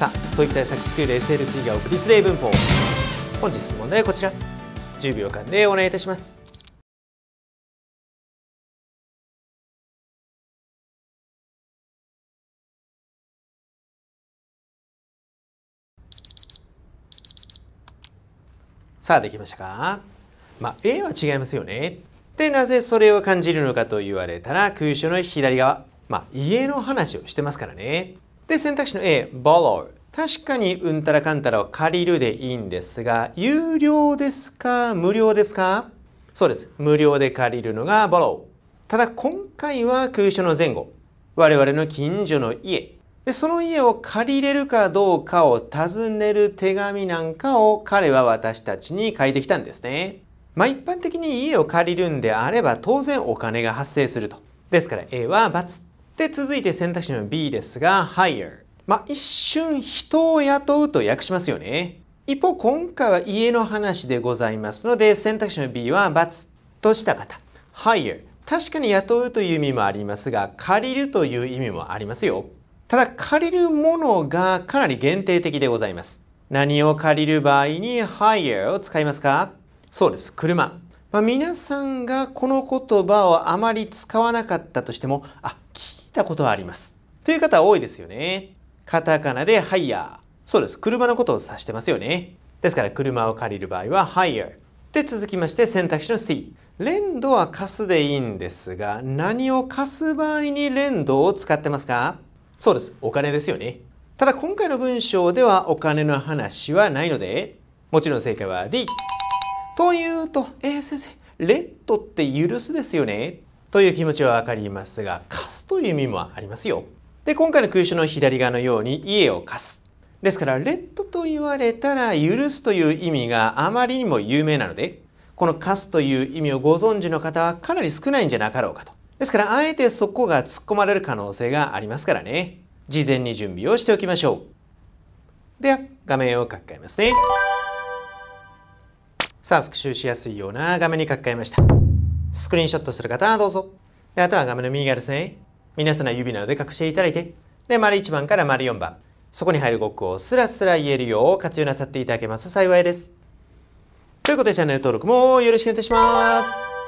さあ、といった作詞給で SLC がお送りする英文法本日の問題はこちら10秒間でお願いいたしますさあできましたかまあ A は違いますよねでなぜそれを感じるのかと言われたら空所の左側まあ家の話をしてますからねで、選択肢の A、borrow。確かにうんたらかんたらを借りるでいいんですが、有料ですか無料ですかそうです。無料で借りるのが borrow。ただ今回は空所の前後。我々の近所の家。で、その家を借りれるかどうかを尋ねる手紙なんかを彼は私たちに書いてきたんですね。まあ一般的に家を借りるんであれば当然お金が発生すると。ですから A は×。で、続いて選択肢の B ですが、hire。まあ、一瞬人を雇うと訳しますよね。一方、今回は家の話でございますので、選択肢の B は、×とした方。hire。確かに雇うという意味もありますが、借りるという意味もありますよ。ただ、借りるものがかなり限定的でございます。何を借りる場合に hire を使いますかそうです、車。まあ、皆さんがこの言葉をあまり使わなかったとしても、あ、いたことはあります。という方多いですよね。カタカナでハイヤー。そうです。車のことを指してますよね。ですから車を借りる場合はハイヤー。で、続きまして選択肢の C。レンドは貸すでいいんですが、何を貸す場合にレンドを使ってますかそうです。お金ですよね。ただ今回の文章ではお金の話はないので、もちろん正解は D。というと、えー、先生、レッドって許すですよねという気持ちはわかりますが、貸すという意味もありますよ。で、今回の空襲の左側のように家を貸す。ですから、レッドと言われたら許すという意味があまりにも有名なので、この貸すという意味をご存知の方はかなり少ないんじゃなかろうかと。ですから、あえてそこが突っ込まれる可能性がありますからね。事前に準備をしておきましょう。では、画面を書き換えますね。さあ、復習しやすいような画面に書き換えました。スクリーンショットする方はどうぞ。であとは画面の右側ですね。皆さんの指などで隠していただいて、で、丸1番から丸4番。そこに入る語句をスラスラ言えるよう活用なさっていただけますと幸いです。ということでチャンネル登録もよろしくお願いいたします。